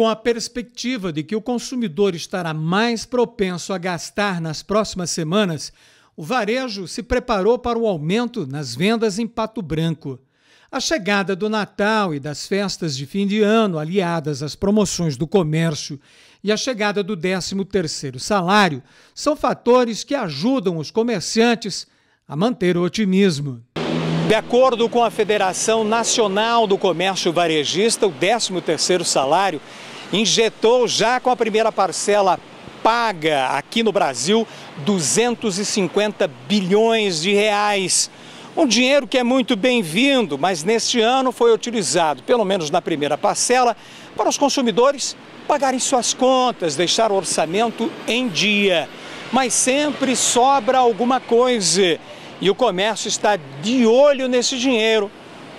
com a perspectiva de que o consumidor estará mais propenso a gastar nas próximas semanas, o varejo se preparou para o aumento nas vendas em Pato Branco. A chegada do Natal e das festas de fim de ano, aliadas às promoções do comércio e a chegada do 13º salário, são fatores que ajudam os comerciantes a manter o otimismo. De acordo com a Federação Nacional do Comércio Varejista, o 13º salário injetou já com a primeira parcela paga aqui no Brasil 250 bilhões de reais. Um dinheiro que é muito bem-vindo, mas neste ano foi utilizado, pelo menos na primeira parcela, para os consumidores pagarem suas contas, deixar o orçamento em dia. Mas sempre sobra alguma coisa. E o comércio está de olho nesse dinheiro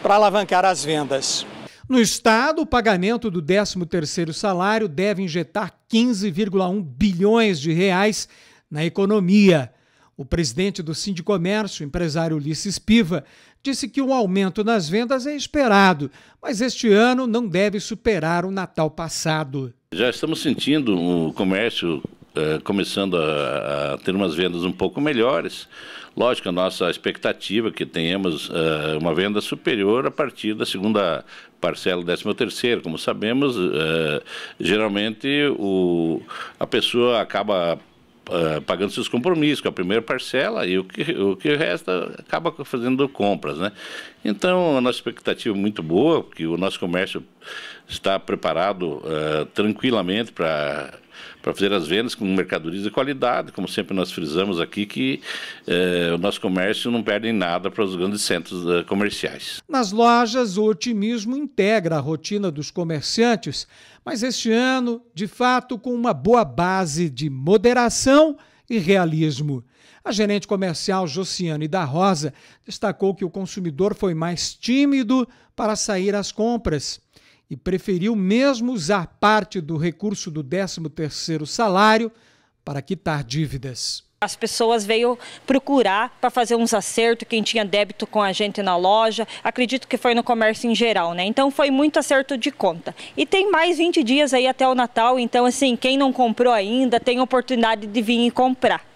para alavancar as vendas. No estado, o pagamento do 13º salário deve injetar 15,1 bilhões de reais na economia. O presidente do Sindicomércio, empresário Ulisses Piva, disse que um aumento nas vendas é esperado, mas este ano não deve superar o Natal passado. Já estamos sentindo o comércio eh, começando a, a, ter umas vendas um pouco melhores. Lógico, a nossa expectativa é que tenhamos uh, uma venda superior a partir da segunda parcela, décimo terceiro. Como sabemos, uh, geralmente o, a pessoa acaba Uh, pagando seus compromissos com a primeira parcela e o que, o que resta acaba fazendo compras, né? Então, a nossa expectativa é muito boa, que o nosso comércio está preparado uh, tranquilamente para para fazer as vendas com mercadorias de qualidade, como sempre nós frisamos aqui, que eh, o nosso comércio não perde em nada para os grandes centros eh, comerciais. Nas lojas, o otimismo integra a rotina dos comerciantes, mas este ano, de fato, com uma boa base de moderação e realismo. A gerente comercial Josiane da Rosa destacou que o consumidor foi mais tímido para sair às compras e preferiu mesmo usar parte do recurso do 13º salário para quitar dívidas. As pessoas veio procurar para fazer uns acertos, quem tinha débito com a gente na loja, acredito que foi no comércio em geral, né? Então foi muito acerto de conta. E tem mais 20 dias aí até o Natal, então assim, quem não comprou ainda tem oportunidade de vir e comprar.